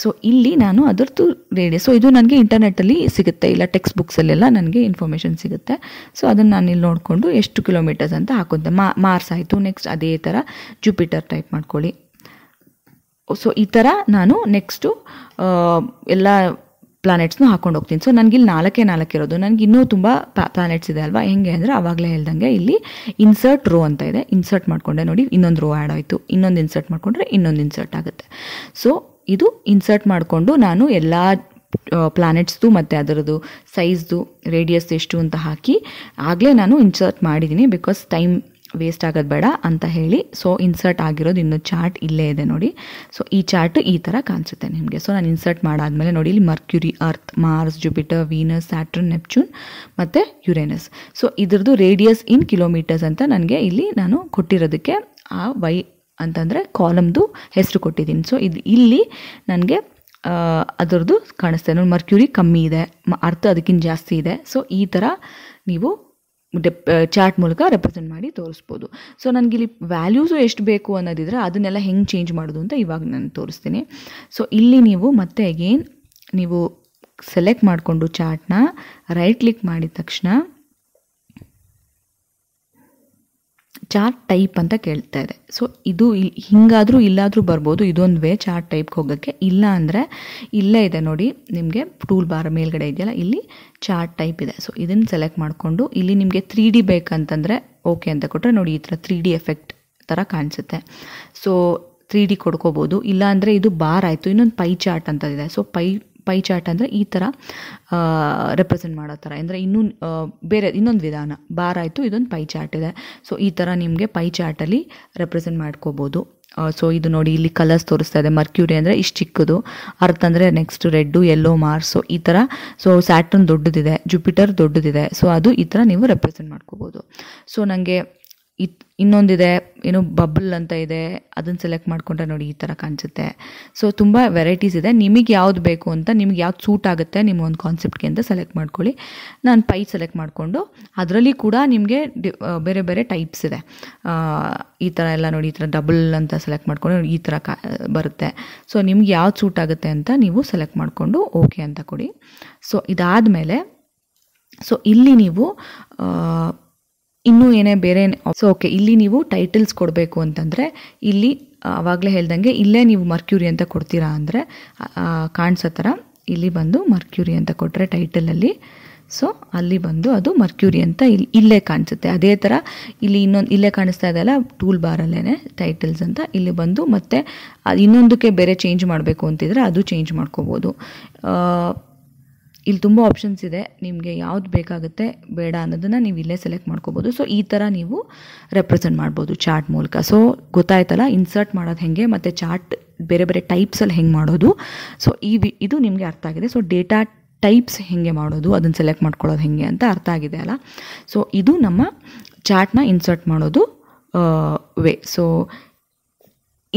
ಸೊ ಇಲ್ಲಿ ನಾನು ಅದರದ್ದು ರೇಡಿಯಸ್ ಸೊ ಇದು ನನಗೆ ಇಂಟರ್ನೆಟ್ಟಲ್ಲಿ ಸಿಗುತ್ತೆ ಇಲ್ಲ ಟೆಕ್ಸ್ಟ್ ಬುಕ್ಸಲ್ಲೆಲ್ಲ ನನಗೆ ಇನ್ಫಾರ್ಮೇಷನ್ ಸಿಗುತ್ತೆ ಸೊ ಅದನ್ನು ನಾನು ಇಲ್ಲಿ ನೋಡಿಕೊಂಡು ಎಷ್ಟು ಕಿಲೋಮೀಟರ್ಸ್ ಅಂತ ಹಾಕೋದೆ ಮಾರ್ಸ್ ಆಯಿತು ನೆಕ್ಸ್ಟ್ ಅದೇ ಥರ ಜುಪಿಟರ್ ಟೈಪ್ ಮಾಡ್ಕೊಳ್ಳಿ ಸೊ ಈ ಥರ ನಾನು ನೆಕ್ಸ್ಟು ಎಲ್ಲ ಪ್ಲಾನೆಟ್ಸ್ನೂ ಹಾಕೊಂಡು ಹೋಗ್ತೀನಿ ಸೊ ಇಲ್ಲಿ ನಾಲ್ಕೇ ನಾಲ್ಕು ಇರೋದು ನನಗೆ ಇನ್ನೂ ತುಂಬ ಪ್ಲಾನೆಟ್ಸ್ ಇದೆ ಅಲ್ವಾ ಹೆಂಗೆ ಅಂದರೆ ಆವಾಗಲೇ ಹೇಳ್ದಂಗೆ ಇಲ್ಲಿ ಇನ್ಸರ್ಟ್ ರೋ ಅಂತ ಇದೆ ಇನ್ಸರ್ಟ್ ಮಾಡಿಕೊಂಡೆ ನೋಡಿ ಇನ್ನೊಂದು ರೋ ಆ್ಯಡ್ ಆಯಿತು ಇನ್ನೊಂದು ಇನ್ಸರ್ಟ್ ಮಾಡಿಕೊಂಡ್ರೆ ಇನ್ನೊಂದು ಇನ್ಸರ್ಟ್ ಆಗುತ್ತೆ ಸೊ ಇದು ಇನ್ಸರ್ಟ್ ಮಾಡಿಕೊಂಡು ನಾನು ಎಲ್ಲ ಪ್ಲಾನೆಟ್ಸ್ದು ಮತ್ತು ಅದರದ್ದು ಸೈಜ್ದು ರೇಡಿಯಸ್ ಎಷ್ಟು ಅಂತ ಹಾಕಿ ಆಗಲೇ ನಾನು ಇನ್ಸರ್ಟ್ ಮಾಡಿದ್ದೀನಿ ಬಿಕಾಸ್ ಟೈಮ್ ವೇಸ್ಟ್ ಆಗೋದು ಬೇಡ ಅಂತ ಹೇಳಿ ಸೊ ಇನ್ಸರ್ಟ್ ಆಗಿರೋದು ಇನ್ನೊಂದು ಚಾರ್ಟ್ ಇಲ್ಲೇ ಇದೆ ನೋಡಿ ಸೊ ಈ ಚಾರ್ಟ್ ಈ ಥರ ಕಾಣಿಸುತ್ತೆ ನಿಮಗೆ ಸೊ ನಾನು ಇನ್ಸರ್ಟ್ ಮಾಡಾದಮೇಲೆ ನೋಡಿ ಇಲ್ಲಿ Mercury Earth Mars Jupiter Venus Saturn Neptune ಮತ್ತು ಯುರೇನಸ್ ಸೊ ಇದ್ರದ್ದು ರೇಡಿಯಸ್ ಇನ್ ಕಿಲೋಮೀಟರ್ಸ್ ಅಂತ ನನಗೆ ಇಲ್ಲಿ ನಾನು ಕೊಟ್ಟಿರೋದಕ್ಕೆ ಆ ವೈ ಅಂತಂದರೆ ಕಾಲಮ್ದು ಹೆಸರು ಕೊಟ್ಟಿದ್ದೀನಿ ಸೊ ಇದು ಇಲ್ಲಿ ನನಗೆ ಅದರದ್ದು ಕಾಣಿಸ್ತೇನೆ ನೋಡಿ ಮರ್ಕ್ಯೂರಿ ಕಮ್ಮಿ ಇದೆ ಅರ್ಥ ಅದಕ್ಕಿಂತ ಜಾಸ್ತಿ ಇದೆ ಸೊ ಈ ಥರ ನೀವು ಡೆಪ್ ಚಾರ್ಟ್ ಮೂಲಕ ರೆಪ್ರೆಸೆಂಟ್ ಮಾಡಿ ತೋರಿಸ್ಬೋದು ಸೊ ನನಗಿಲ್ಲಿ ವ್ಯಾಲ್ಯೂಸು ಎಷ್ಟು ಬೇಕು ಅನ್ನೋದಿದ್ರೆ ಅದನ್ನೆಲ್ಲ ಹೆಂಗೆ ಚೇಂಜ್ ಮಾಡೋದು ಅಂತ ಇವಾಗ ನಾನು ತೋರಿಸ್ತೀನಿ ಸೊ ಇಲ್ಲಿ ನೀವು ಮತ್ತೆ ಅಗೇನ್ ನೀವು ಸೆಲೆಕ್ಟ್ ಮಾಡಿಕೊಂಡು ಚಾರ್ಟ್ನ ರೈಟ್ ಕ್ಲಿಕ್ ಮಾಡಿದ ತಕ್ಷಣ ಚಾರ್ಟ್ ಟೈಪ್ ಅಂತ ಕೇಳ್ತಾ ಇದೆ ಸೊ ಇದು ಹಿಂಗಾದರೂ ಇಲ್ಲಾದರೂ ಬರ್ಬೋದು ಇದೊಂದು ವೇ ಚಾರ್ಟ್ ಟೈಪ್ಗೆ ಹೋಗೋಕ್ಕೆ ಇಲ್ಲ ಅಂದರೆ ಇಲ್ಲೇ ಇದೆ ನೋಡಿ ನಿಮಗೆ ಟೂಲ್ ಬಾರ್ ಮೇಲ್ಗಡೆ ಇದೆಯಲ್ಲ ಇಲ್ಲಿ ಚಾರ್ಟ್ ಟೈಪ್ ಇದೆ ಸೊ ಇದನ್ನು ಸೆಲೆಕ್ಟ್ ಮಾಡಿಕೊಂಡು ಇಲ್ಲಿ ನಿಮಗೆ ತ್ರೀ ಡಿ ಬೇಕಂತಂದರೆ ಓಕೆ ಅಂತ ಕೊಟ್ಟರೆ ನೋಡಿ ಈ ಥರ ತ್ರೀ ಡಿ ಎಫೆಕ್ಟ್ ಥರ ಕಾಣಿಸುತ್ತೆ ಸೊ ತ್ರೀ ಡಿ ಕೊಡ್ಕೋಬೋದು ಇಲ್ಲಾಂದರೆ ಇದು ಬಾರ್ ಆಯಿತು ಇನ್ನೊಂದು ಪೈ ಚಾರ್ಟ್ ಅಂತದಿದೆ ಸೊ ಪೈ ಪೈ ಚಾರ್ಟ್ ಅಂದರೆ ಈ ಥರ ರೆಪ್ರೆಸೆಂಟ್ ಮಾಡೋ ಥರ ಅಂದರೆ ಇನ್ನೂ ಬೇರೆ ಇನ್ನೊಂದು ವಿಧಾನ ಬಾರ್ ಆಯಿತು ಇದೊಂದು ಪೈ ಚಾರ್ಟ್ ಇದೆ ಸೊ ಈ ಥರ ನಿಮಗೆ ಪೈ ಚಾರ್ಟಲ್ಲಿ ರೆಪ್ರೆಸೆಂಟ್ ಮಾಡ್ಕೋಬೋದು ಸೊ ಇದು ನೋಡಿ ಇಲ್ಲಿ ಕಲರ್ಸ್ ತೋರಿಸ್ತಾ ಇದೆ ಮರ್ಕ್ಯೂರಿ ಅಂದರೆ ಇಷ್ಟು ಚಿಕ್ಕದು ಅರ್ಥ ಅಂದರೆ ನೆಕ್ಸ್ಟ್ ರೆಡ್ಡು ಯೆಲ್ಲೋ ಮಾರ್ಸು ಈ ಥರ ಸೊ ಸ್ಯಾಟರ್ನ್ ದೊಡ್ಡದಿದೆ ಜುಪಿಟರ್ ದೊಡ್ಡದಿದೆ ಸೊ ಅದು ಈ ಥರ ನೀವು ರೆಪ್ರೆಸೆಂಟ್ ಮಾಡ್ಕೋಬೋದು ಸೊ ನನಗೆ ಇತ್ ಇನ್ನೊಂದಿದೆ ಏನು ಬಬಲ್ ಅಂತ ಇದೆ ಅದನ್ನು ಸೆಲೆಕ್ಟ್ ಮಾಡ್ಕೊಂಡ್ರೆ ನೋಡಿ ಈ ಥರ ಕಾಣಿಸುತ್ತೆ ಸೊ ತುಂಬ ವೆರೈಟೀಸ್ ಇದೆ ನಿಮಗೆ ಯಾವ್ದು ಬೇಕು ಅಂತ ನಿಮ್ಗೆ ಯಾವ್ದು ಸೂಟ್ ಆಗುತ್ತೆ ನಿಮ್ಮ ಒಂದು ಕಾನ್ಸೆಪ್ಟ್ಗೆ ಅಂತ ಸೆಲೆಕ್ಟ್ ಮಾಡ್ಕೊಳ್ಳಿ ನಾನು ಪೈ ಸೆಲೆಕ್ಟ್ ಮಾಡಿಕೊಂಡು ಅದರಲ್ಲಿ ಕೂಡ ನಿಮಗೆ ಬೇರೆ ಬೇರೆ ಟೈಪ್ಸ್ ಇದೆ ಈ ಥರ ಎಲ್ಲ ನೋಡಿ ಈ ಥರ ಡಬಲ್ ಅಂತ ಸೆಲೆಕ್ಟ್ ಮಾಡಿಕೊಂಡು ಈ ಥರ ಕಾ ಬರುತ್ತೆ ಸೊ ನಿಮ್ಗೆ ಯಾವ್ದು ಸೂಟ್ ಆಗುತ್ತೆ ಅಂತ ನೀವು ಸೆಲೆಕ್ಟ್ ಮಾಡಿಕೊಂಡು ಓಕೆ ಅಂತ ಕೊಡಿ ಸೊ ಇದಾದ ಮೇಲೆ ಸೊ ಇಲ್ಲಿ ನೀವು ಇನ್ನೂ ಏನೇ ಬೇರೆ ಸೊ ಓಕೆ ಇಲ್ಲಿ ನೀವು ಟೈಟಲ್ಸ್ ಕೊಡಬೇಕು ಅಂತಂದರೆ ಇಲ್ಲಿ ಆವಾಗಲೇ ಹೇಳ್ದಂಗೆ ಇಲ್ಲೇ ನೀವು ಮರ್ಕ್ಯೂರಿ ಅಂತ ಕೊಡ್ತೀರಾ ಅಂದರೆ ಕಾಣಿಸೋ ಥರ ಇಲ್ಲಿ ಬಂದು ಮರ್ಕ್ಯೂರಿ ಅಂತ ಕೊಟ್ಟರೆ ಟೈಟಲಲ್ಲಿ ಸೊ ಅಲ್ಲಿ ಬಂದು ಅದು ಮರ್ಕ್ಯೂರಿ ಅಂತ ಇಲ್ಲಿ ಇಲ್ಲೇ ಕಾಣಿಸುತ್ತೆ ಅದೇ ಥರ ಇಲ್ಲಿ ಇನ್ನೊಂದು ಇಲ್ಲೇ ಕಾಣಿಸ್ತಾ ಇದೆಯಲ್ಲ ಟೂಲ್ ಬಾರಲ್ಲೇ ಟೈಟಲ್ಸ್ ಅಂತ ಇಲ್ಲಿ ಬಂದು ಮತ್ತೆ ಇನ್ನೊಂದಕ್ಕೆ ಬೇರೆ ಚೇಂಜ್ ಮಾಡಬೇಕು ಅಂತಿದ್ರೆ ಅದು ಚೇಂಜ್ ಮಾಡ್ಕೋಬೋದು ಇಲ್ಲಿ ತುಂಬ ಆಪ್ಷನ್ಸ್ ಇದೆ ನಿಮಗೆ ಯಾವ್ದು ಬೇಕಾಗುತ್ತೆ ಬೇಡ ಅನ್ನೋದನ್ನು ನೀವು ಇಲ್ಲೇ ಸೆಲೆಕ್ಟ್ ಮಾಡ್ಕೋಬೋದು ಸೊ ಈ ಥರ ನೀವು ರೆಪ್ರೆಸೆಂಟ್ ಮಾಡ್ಬೋದು ಚಾರ್ಟ್ ಮೂಲಕ ಸೊ ಗೊತ್ತಾಯ್ತಲ್ಲ ಇನ್ಸರ್ಟ್ ಮಾಡೋದು ಹೇಗೆ ಮತ್ತು ಚಾರ್ಟ್ ಬೇರೆ ಬೇರೆ ಟೈಪ್ಸಲ್ಲಿ ಹೆಂಗೆ ಮಾಡೋದು ಸೊ ಈ ಇದು ನಿಮಗೆ ಅರ್ಥ ಆಗಿದೆ ಸೊ ಡೇಟಾ ಟೈಪ್ಸ್ ಹೇಗೆ ಮಾಡೋದು ಅದನ್ನು ಸೆಲೆಕ್ಟ್ ಮಾಡ್ಕೊಳ್ಳೋದು ಹೇಗೆ ಅಂತ ಅರ್ಥ ಆಗಿದೆ ಅಲ್ಲ ಸೊ ಇದು ನಮ್ಮ ಚಾರ್ಟ್ನ ಇನ್ಸರ್ಟ್ ಮಾಡೋದು ವೇ ಸೊ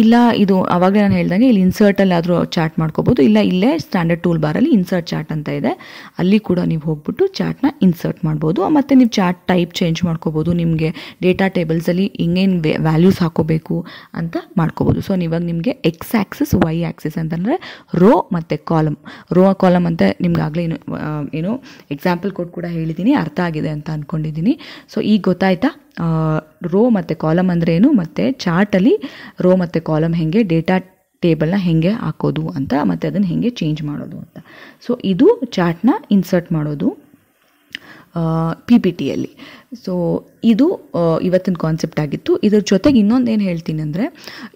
ಇಲ್ಲ ಇದು ಆವಾಗಲೇ ನಾನು ಹೇಳ್ದಂಗೆ ಇಲ್ಲಿ ಇನ್ಸರ್ಟಲ್ಲಿ ಆದರೂ ಚಾಟ್ ಮಾಡ್ಕೋಬೋದು ಇಲ್ಲ ಇಲ್ಲೇ ಸ್ಟ್ಯಾಂಡರ್ಡ್ ಟೂಲ್ ಬಾರಲ್ಲಿ ಇನ್ಸರ್ಟ್ ಚಾಟ್ ಅಂತ ಇದೆ ಅಲ್ಲಿ ಕೂಡ ನೀವು ಹೋಗ್ಬಿಟ್ಟು ಚಾಟ್ನ ಇನ್ಸರ್ಟ್ ಮಾಡ್ಬೋದು ಮತ್ತು ನೀವು ಚಾಟ್ ಟೈಪ್ ಚೇಂಜ್ ಮಾಡ್ಕೋಬೋದು ನಿಮಗೆ ಡೇಟಾ ಟೇಬಲ್ಸಲ್ಲಿ ಹಿಂಗೇನು ವ್ಯಾಲ್ಯೂಸ್ ಹಾಕೋಬೇಕು ಅಂತ ಮಾಡ್ಕೋಬೋದು ಸೊ ಇವಾಗ ನಿಮಗೆ ಎಕ್ಸ್ ಆ್ಯಕ್ಸಿಸ್ ವೈ ಆ್ಯಕ್ಸಿಸ್ ಅಂತಂದರೆ ರೋ ಮತ್ತು ಕಾಲಮ್ ರೋ ಕಾಲಮ್ ಅಂತ ನಿಮ್ಗಾಗಲೇ ಏನು ಏನು ಎಕ್ಸಾಂಪಲ್ ಕೊಟ್ಟು ಕೂಡ ಹೇಳಿದ್ದೀನಿ ಅರ್ಥ ಆಗಿದೆ ಅಂತ ಅಂದ್ಕೊಂಡಿದ್ದೀನಿ ಸೊ ಈಗ ಗೊತ್ತಾಯ್ತಾ ರೋ ಮತ್ತು ಕಾಲಮ್ ಅಂದರೆ ಏನು ಮತ್ತು ಚಾರ್ಟಲ್ಲಿ ರೋ ಮತ್ತು ಕಾಲಮ್ ಹೇಗೆ ಡೇಟಾ ಟೇಬಲ್ನ ಹೆಂಗೆ ಹಾಕೋದು ಅಂತ ಮತ್ತು ಅದನ್ನು ಹೇಗೆ ಚೇಂಜ್ ಮಾಡೋದು ಅಂತ ಸೊ ಇದು ಚಾರ್ಟ್ನ ಇನ್ಸರ್ಟ್ ಮಾಡೋದು ಪಿ ಪಿ ಟಿಯಲ್ಲಿ ಸೊ ಇದು ಇವತ್ತಿನ ಕಾನ್ಸೆಪ್ಟ್ ಆಗಿತ್ತು ಇದ್ರ ಜೊತೆಗೆ ಇನ್ನೊಂದು ಏನು ಹೇಳ್ತೀನಿ ಅಂದರೆ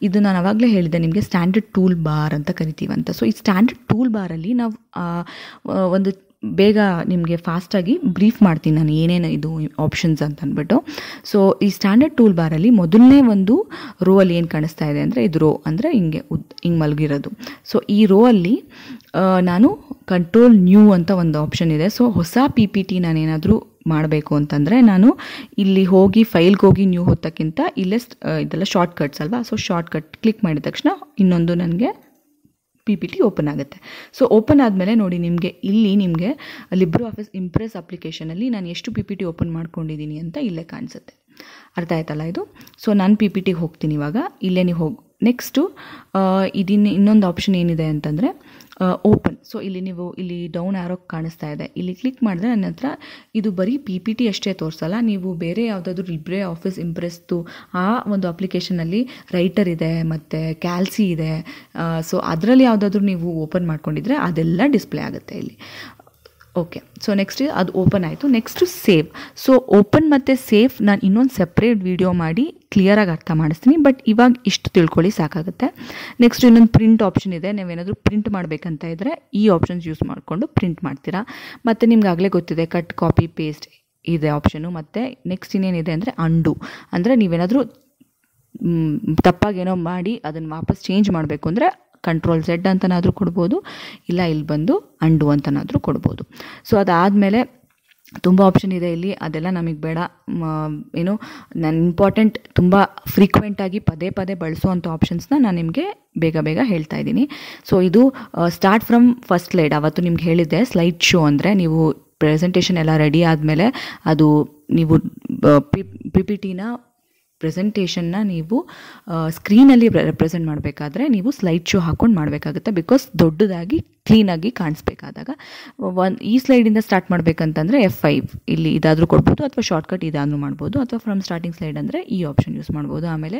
ಇದು ನಾನು ಆವಾಗಲೇ ಹೇಳಿದೆ ನಿಮಗೆ ಸ್ಟ್ಯಾಂಡರ್ಡ್ ಟೂಲ್ ಬಾರ್ ಅಂತ ಕರಿತೀವಂತ ಸೊ ಈ ಸ್ಟ್ಯಾಂಡರ್ಡ್ ಟೂಲ್ ಬಾರಲ್ಲಿ ನಾವು ಒಂದು ಬೇಗ ನಿಮಗೆ ಫಾಸ್ಟಾಗಿ ಬ್ರೀಫ್ ಮಾಡ್ತೀನಿ ನಾನು ಏನೇನು ಇದು ಆಪ್ಷನ್ಸ್ ಅಂತ ಅಂದ್ಬಿಟ್ಟು ಸೊ ಈ ಸ್ಟ್ಯಾಂಡರ್ಡ್ ಟೂಲ್ ಬಾರಲ್ಲಿ ಮೊದಲನೇ ಒಂದು ರೋ ಅಲ್ಲಿ ಏನು ಕಾಣಿಸ್ತಾ ಇದೆ ಅಂದರೆ ಇದು ರೋ ಅಂದರೆ ಹಿಂಗೆ ಉದ್ ಹಿಂಗೆ ಮಲಗಿರೋದು ಸೊ ಈ ರೋ ಅಲ್ಲಿ ನಾನು ಕಂಟ್ರೋಲ್ ನ್ಯೂ ಅಂತ ಒಂದು ಆಪ್ಷನ್ ಇದೆ ಸೊ ಹೊಸ ಪಿ ಪಿ ಟಿ ನಾನೇನಾದರೂ ಮಾಡಬೇಕು ಅಂತಂದರೆ ನಾನು ಇಲ್ಲಿ ಹೋಗಿ ಫೈಲ್ಗೆ ಹೋಗಿ ನ್ಯೂ ಹೊತ್ತಕ್ಕಿಂತ ಇಲ್ಲೇ ಇದೆಲ್ಲ ಶಾರ್ಟ್ಕಟ್ಸ್ ಅಲ್ವಾ ಸೊ ಶಾರ್ಟ್ಕಟ್ ಕ್ಲಿಕ್ ಮಾಡಿದ ತಕ್ಷಣ ಇನ್ನೊಂದು ನನಗೆ ಪಿ ಪಿ ಟಿ ಓಪನ್ ಆಗುತ್ತೆ ಸೊ ಓಪನ್ ಆದಮೇಲೆ ನೋಡಿ ನಿಮಗೆ ಇಲ್ಲಿ ನಿಮಗೆ ಲಿಬ್ರೋ ಆಫೀಸ್ ಇಂಪ್ರೆಸ್ ಅಪ್ಲಿಕೇಶನಲ್ಲಿ ನಾನು ಎಷ್ಟು ಪಿ ಪಿ ಟಿ ಓಪನ್ ಮಾಡ್ಕೊಂಡಿದ್ದೀನಿ ಅಂತ ಇಲ್ಲೇ ಕಾಣಿಸುತ್ತೆ ಅರ್ಥ ಆಯ್ತಲ್ಲ ಇದು ಸೊ ನಾನು ಪಿ ಪಿ ಟಿಗೆ ಹೋಗ್ತೀನಿ ಇವಾಗ ಇಲ್ಲೇ ನೀವು ಹೋಗಿ ನೆಕ್ಸ್ಟು ಇದನ್ನು ಇನ್ನೊಂದು ಆಪ್ಷನ್ ಏನಿದೆ ಅಂತಂದರೆ ಓಪನ್ ಸೊ ಇಲ್ಲಿ ನೀವು ಇಲ್ಲಿ ಡೌನ್ ಆರೋ ಕಾಣಿಸ್ತಾ ಇದೆ ಇಲ್ಲಿ ಕ್ಲಿಕ್ ಮಾಡಿದ್ರೆ ನನ್ನ ಹತ್ರ ಇದು ಬರೀ ಪಿ ಪಿ ಟಿ ಅಷ್ಟೇ ತೋರಿಸಲ್ಲ ನೀವು ಬೇರೆ ಯಾವುದಾದ್ರೂ ಲಿಬ್ರೆ ಆಫೀಸ್ ಇಂಪ್ರೆಸ್ದು ಆ ಒಂದು ಅಪ್ಲಿಕೇಶನಲ್ಲಿ ರೈಟರ್ ಇದೆ ಮತ್ತು ಕ್ಯಾಲ್ಸಿ ಇದೆ ಸೊ ಅದರಲ್ಲಿ ಯಾವುದಾದ್ರು ನೀವು ಓಪನ್ ಮಾಡ್ಕೊಂಡಿದ್ರೆ ಅದೆಲ್ಲ ಡಿಸ್ಪ್ಲೇ ಆಗುತ್ತೆ ಇಲ್ಲಿ ಓಕೆ ಸೊ ನೆಕ್ಸ್ಟ್ ಅದು ಓಪನ್ ಆಯಿತು ನೆಕ್ಸ್ಟು ಸೇವ್ ಸೊ ಓಪನ್ ಮತ್ತು ಸೇಫ್ ನಾನು ಇನ್ನೊಂದು ಸೆಪ್ರೇಟ್ ವೀಡಿಯೋ ಮಾಡಿ ಕ್ಲಿಯರಾಗಿ ಅರ್ಥ ಮಾಡಿಸ್ತೀನಿ ಬಟ್ ಇವಾಗ ಇಷ್ಟು ತಿಳ್ಕೊಳ್ಳಿ ಸಾಕಾಗುತ್ತೆ ನೆಕ್ಸ್ಟ್ ಇನ್ನೊಂದು ಪ್ರಿಂಟ್ ಆಪ್ಷನ್ ಇದೆ ನೀವೇನಾದರೂ ಪ್ರಿಂಟ್ ಮಾಡಬೇಕಂತ ಇದ್ದರೆ ಈ ಆಪ್ಷನ್ಸ್ ಯೂಸ್ ಮಾಡಿಕೊಂಡು ಪ್ರಿಂಟ್ ಮಾಡ್ತೀರಾ ಮತ್ತು ಆಗಲೇ ಗೊತ್ತಿದೆ ಕಟ್ ಕಾಪಿ ಪೇಸ್ಟ್ ಇದೆ ಆಪ್ಷನು ಮತ್ತು ನೆಕ್ಸ್ಟ್ ಇನ್ನೇನಿದೆ ಅಂದರೆ ಅಂಡು ಅಂದರೆ ನೀವೇನಾದರೂ ತಪ್ಪಾಗೇನೋ ಮಾಡಿ ಅದನ್ನು ವಾಪಸ್ ಚೇಂಜ್ ಮಾಡಬೇಕು ಅಂದರೆ ಕಂಟ್ರೋಲ್ ಝೆಡ್ ಅಂತನಾದರೂ ಕೊಡ್ಬೋದು ಇಲ್ಲ ಇಲ್ಲಿ ಬಂದು ಅಂಡು ಅಂತನಾದರೂ ಕೊಡ್ಬೋದು ಸೊ ಅದಾದಮೇಲೆ ತುಂಬ ಆಪ್ಷನ್ ಇದೆ ಇಲ್ಲಿ ಅದೆಲ್ಲ ನಮಗೆ ಬೇಡ ಏನು ನನ್ನ ಇಂಪಾರ್ಟೆಂಟ್ ತುಂಬ ಫ್ರೀಕ್ವೆಂಟಾಗಿ ಪದೇ ಪದೇ ಬಳಸುವಂಥ ಆಪ್ಷನ್ಸ್ನ ನಾನು ನಿಮಗೆ ಬೇಗ ಬೇಗ ಹೇಳ್ತಾ ಇದ್ದೀನಿ ಸೊ ಇದು ಸ್ಟಾರ್ಟ್ ಫ್ರಮ್ ಫಸ್ಟ್ ಸ್ಲೈಡ್ ಅವತ್ತು ನಿಮ್ಗೆ ಹೇಳಿದ್ದೆ ಸ್ಲೈಡ್ ಶೋ ಅಂದರೆ ನೀವು ಪ್ರೆಸೆಂಟೇಷನ್ ಎಲ್ಲ ರೆಡಿ ಆದಮೇಲೆ ಅದು ನೀವು ಪಿ ಪಿ ಟಿನ ಪ್ರೆಸೆಂಟೇಷನ್ನ ನೀವು ಸ್ಕ್ರೀನಲ್ಲಿ ರೆಪ್ರೆಸೆಂಟ್ ಮಾಡಬೇಕಾದ್ರೆ ನೀವು ಸ್ಲೈಡ್ ಶೋ ಹಾಕ್ಕೊಂಡು ಮಾಡಬೇಕಾಗುತ್ತೆ ಬಿಕಾಸ್ ದೊಡ್ಡದಾಗಿ ಕ್ಲೀನಾಗಿ ಕಾಣಿಸ್ಬೇಕಾದಾಗ ಒನ್ ಈ ಸ್ಲೈಡಿಂದ ಸ್ಟಾರ್ಟ್ ಮಾಡಬೇಕಂತಂದರೆ ಎಫ್ ಫೈವ್ ಇಲ್ಲಿ ಇದಾದರೂ ಕೊಡ್ಬೋದು ಅಥವಾ ಶಾರ್ಟ್ಕಟ್ ಇದಾದರೂ ಮಾಡ್ಬೋದು ಅಥವಾ ಫ್ರಮ್ ಸ್ಟಾರ್ಟಿಂಗ್ ಸ್ಲೈಡ್ ಅಂದರೆ ಈ ಆಪ್ಷನ್ ಯೂಸ್ ಮಾಡ್ಬೋದು ಆಮೇಲೆ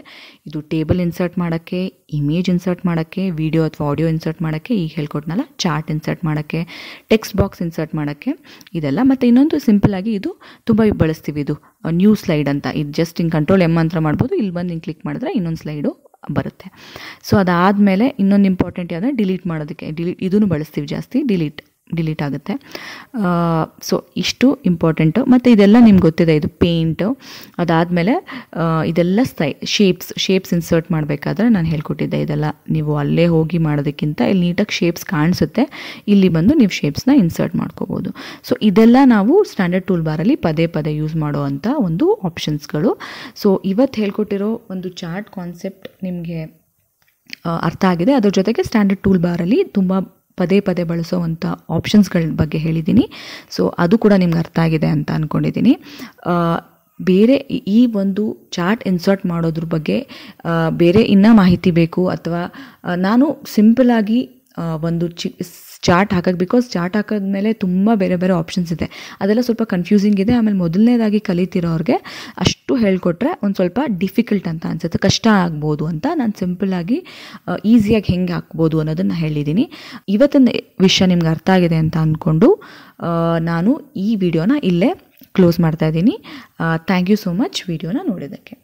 ಇದು ಟೇಬಲ್ ಇನ್ಸರ್ಟ್ ಮಾಡೋಕ್ಕೆ ಇಮೇಜ್ ಇನ್ಸರ್ಟ್ ಮಾಡೋಕ್ಕೆ ವಿಡಿಯೋ ಅಥವಾ ಆಡಿಯೋ ಇನ್ಸರ್ಟ್ ಮಾಡೋಕ್ಕೆ ಈಗ ಹೇಳ್ಕೊಟ್ನಲ್ಲ ಚಾರ್ಟ್ ಇನ್ಸರ್ಟ್ ಮಾಡೋಕ್ಕೆ ಟೆಕ್ಸ್ಟ್ ಬಾಕ್ಸ್ ಇನ್ಸರ್ಟ್ ಮಾಡೋಕ್ಕೆ ಇದೆಲ್ಲ ಮತ್ತು ಇನ್ನೊಂದು ಸಿಂಪಲ್ ಆಗಿ ಇದು ತುಂಬ ಬಳಸ್ತೀವಿ ಇದು ನ್ಯೂ ಸ್ಲೈಡ್ ಅಂತ ಇದು ಜಸ್ಟ್ ಹಿಂಗೆ ಕಂಟ್ರೋಲ್ ಎಮ್ ಅಂತ ಮಾಡ್ಬೋದು ಇಲ್ಲಿ ಬಂದು ಹಿಂಗೆ ಕ್ಲಿಕ್ ಮಾಡಿದ್ರೆ ಇನ್ನೊಂದು ಸ್ಲೈಡು ಬರುತ್ತೆ ಸೊ ಅದಾದಮೇಲೆ ಇನ್ನೊಂದು ಇಂಪಾರ್ಟೆಂಟ್ ಯಾವುದೇ ಡಿಲೀಟ್ ಮಾಡೋದಕ್ಕೆ ಡಿಲೀಟ್ ಇದನ್ನು ಬಳಸ್ತೀವಿ ಜಾಸ್ತಿ ಡಿಲೀಟ್ ಡಿಲೀಟ್ ಆಗುತ್ತೆ ಸೊ ಇಷ್ಟು ಇಂಪಾರ್ಟೆಂಟು ಮತ್ತು ಇದೆಲ್ಲ ನಿಮ್ಗೆ ಗೊತ್ತಿದೆ ಇದು ಪೇಂಟು ಅದಾದಮೇಲೆ ಇದೆಲ್ಲ ಸ್ಥೈ ಶೇಪ್ಸ್ ಶೇಪ್ಸ್ ಇನ್ಸರ್ಟ್ ಮಾಡಬೇಕಾದ್ರೆ ನಾನು ಹೇಳ್ಕೊಟ್ಟಿದ್ದೆ ಇದೆಲ್ಲ ನೀವು ಅಲ್ಲೇ ಹೋಗಿ ಮಾಡೋದಕ್ಕಿಂತ ಇಲ್ಲಿ ನೀಟಾಗಿ ಶೇಪ್ಸ್ ಕಾಣಿಸುತ್ತೆ ಇಲ್ಲಿ ಬಂದು ನೀವು ಶೇಪ್ಸ್ನ ಇನ್ಸರ್ಟ್ ಮಾಡ್ಕೋಬೋದು ಸೊ ಇದೆಲ್ಲ ನಾವು ಸ್ಟ್ಯಾಂಡರ್ಡ್ ಟೂಲ್ ಬಾರಲ್ಲಿ ಪದೇ ಪದೇ ಯೂಸ್ ಮಾಡೋ ಅಂಥ ಒಂದು ಆಪ್ಷನ್ಸ್ಗಳು ಸೊ ಇವತ್ತು ಹೇಳ್ಕೊಟ್ಟಿರೋ ಒಂದು ಚಾರ್ಟ್ ಕಾನ್ಸೆಪ್ಟ್ ನಿಮಗೆ ಅರ್ಥ ಆಗಿದೆ ಅದ್ರ ಜೊತೆಗೆ ಸ್ಟ್ಯಾಂಡರ್ಡ್ ಟೂಲ್ ಬಾರಲ್ಲಿ ತುಂಬ ಪದೇ ಪದೇ ಬಳಸೋವಂಥ ಆಪ್ಷನ್ಸ್ಗಳ ಬಗ್ಗೆ ಹೇಳಿದ್ದೀನಿ ಸೊ ಅದು ಕೂಡ ನಿಮ್ಗೆ ಅರ್ಥ ಆಗಿದೆ ಅಂತ ಅಂದ್ಕೊಂಡಿದ್ದೀನಿ ಬೇರೆ ಈ ಒಂದು ಚಾರ್ಟ್ ಇನ್ಸರ್ಟ್ ಮಾಡೋದ್ರ ಬಗ್ಗೆ ಬೇರೆ ಇನ್ನೂ ಮಾಹಿತಿ ಬೇಕು ಅಥವಾ ನಾನು ಸಿಂಪಲಾಗಿ ಒಂದು ಚಿ ಚಾರ್ಟ್ ಹಾಕೋಕ್ಕೆ ಬಿಕಾಸ್ ಚಾರ್ಟ್ ಹಾಕಿದ್ಮೇಲೆ ತುಂಬ ಬೇರೆ ಬೇರೆ ಆಪ್ಷನ್ಸ್ ಇದೆ ಅದೆಲ್ಲ ಸ್ವಲ್ಪ ಕನ್ಫ್ಯೂಸಿಂಗ್ ಇದೆ ಆಮೇಲೆ ಮೊದಲನೇದಾಗಿ ಕಲಿತಿರೋರಿಗೆ ಅಷ್ಟು ಹೇಳಿಕೊಟ್ರೆ ಒಂದು ಸ್ವಲ್ಪ ಡಿಫಿಕಲ್ಟ್ ಅಂತ ಅನಿಸುತ್ತೆ ಕಷ್ಟ ಆಗ್ಬೋದು ಅಂತ ನಾನು ಸಿಂಪಲ್ಲಾಗಿ ಈಸಿಯಾಗಿ ಹೆಂಗೆ ಹಾಕ್ಬೋದು ಅನ್ನೋದನ್ನು ಹೇಳಿದ್ದೀನಿ ಇವತ್ತಿನ ವಿಷಯ ನಿಮ್ಗೆ ಅರ್ಥ ಆಗಿದೆ ಅಂತ ಅಂದ್ಕೊಂಡು ನಾನು ಈ ವಿಡಿಯೋನ ಇಲ್ಲೇ ಕ್ಲೋಸ್ ಮಾಡ್ತಾ ಇದ್ದೀನಿ ಥ್ಯಾಂಕ್ ಯು ಸೋ ಮಚ್ ವಿಡಿಯೋನ ನೋಡಿದ್ದಕ್ಕೆ